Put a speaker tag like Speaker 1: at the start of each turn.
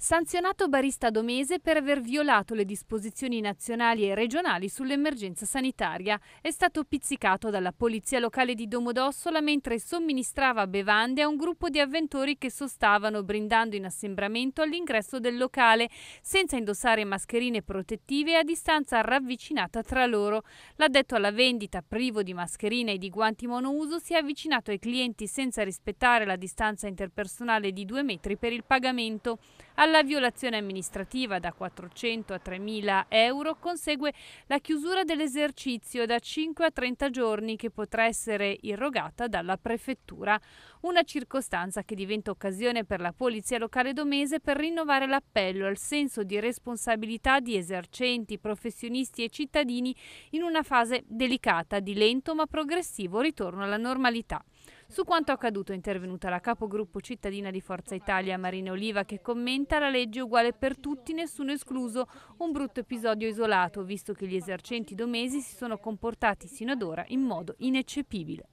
Speaker 1: Sanzionato barista Domese per aver violato le disposizioni nazionali e regionali sull'emergenza sanitaria. È stato pizzicato dalla polizia locale di Domodossola mentre somministrava bevande a un gruppo di avventori che sostavano brindando in assembramento all'ingresso del locale, senza indossare mascherine protettive e a distanza ravvicinata tra loro. L'addetto alla vendita, privo di mascherine e di guanti monouso, si è avvicinato ai clienti senza rispettare la distanza interpersonale di due metri per il pagamento. Alla alla violazione amministrativa da 400 a 3.000 euro consegue la chiusura dell'esercizio da 5 a 30 giorni che potrà essere irrogata dalla prefettura, una circostanza che diventa occasione per la Polizia Locale Domese per rinnovare l'appello al senso di responsabilità di esercenti, professionisti e cittadini in una fase delicata di lento ma progressivo ritorno alla normalità. Su quanto accaduto è intervenuta la capogruppo cittadina di Forza Italia Marina Oliva che commenta la legge uguale per tutti, nessuno escluso, un brutto episodio isolato visto che gli esercenti domesi si sono comportati sino ad ora in modo ineccepibile.